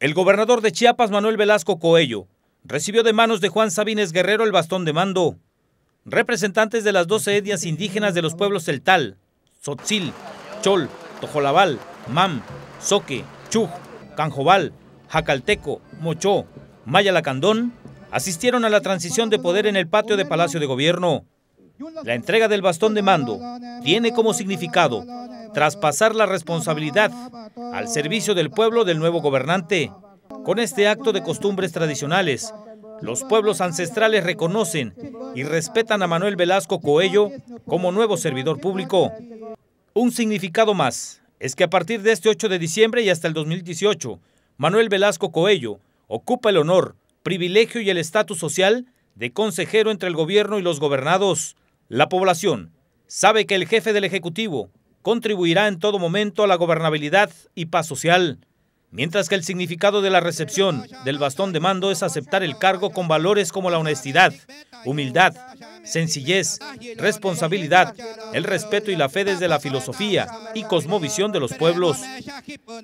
El gobernador de Chiapas, Manuel Velasco Coello, recibió de manos de Juan Sabines Guerrero el bastón de mando. Representantes de las 12 etnias indígenas de los pueblos Celtal, Sotzil, Chol, Tojolabal, Mam, Soque, Chuj, Canjobal, Jacalteco, Mochó, Mayalacandón, asistieron a la transición de poder en el patio de Palacio de Gobierno. La entrega del bastón de mando tiene como significado traspasar la responsabilidad al servicio del pueblo del nuevo gobernante. Con este acto de costumbres tradicionales, los pueblos ancestrales reconocen y respetan a Manuel Velasco Coello como nuevo servidor público. Un significado más es que a partir de este 8 de diciembre y hasta el 2018, Manuel Velasco Coello ocupa el honor, privilegio y el estatus social de consejero entre el gobierno y los gobernados. La población sabe que el jefe del Ejecutivo contribuirá en todo momento a la gobernabilidad y paz social. Mientras que el significado de la recepción del bastón de mando es aceptar el cargo con valores como la honestidad, humildad, sencillez, responsabilidad, el respeto y la fe desde la filosofía y cosmovisión de los pueblos.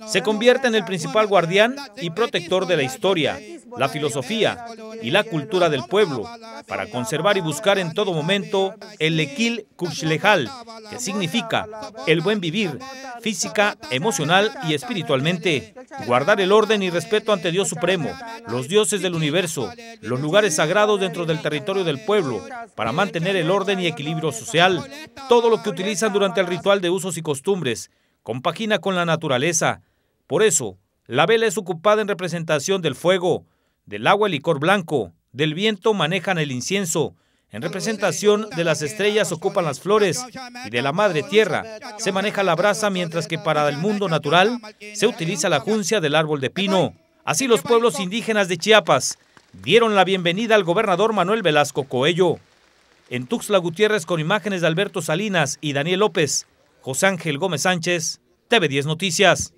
Se convierte en el principal guardián y protector de la historia, la filosofía y la cultura del pueblo, para conservar y buscar en todo momento el lequil lejal que significa el buen vivir, física, emocional y espiritualmente guardar el orden y respeto ante Dios Supremo, los dioses del universo, los lugares sagrados dentro del territorio del pueblo, para mantener el orden y equilibrio social. Todo lo que utilizan durante el ritual de usos y costumbres compagina con la naturaleza. Por eso, la vela es ocupada en representación del fuego, del agua el licor blanco, del viento manejan el incienso, en representación de las estrellas ocupan las flores y de la madre tierra se maneja la brasa mientras que para el mundo natural se utiliza la juncia del árbol de pino. Así los pueblos indígenas de Chiapas dieron la bienvenida al gobernador Manuel Velasco Coello. En Tuxtla Gutiérrez con imágenes de Alberto Salinas y Daniel López, José Ángel Gómez Sánchez, TV10 Noticias.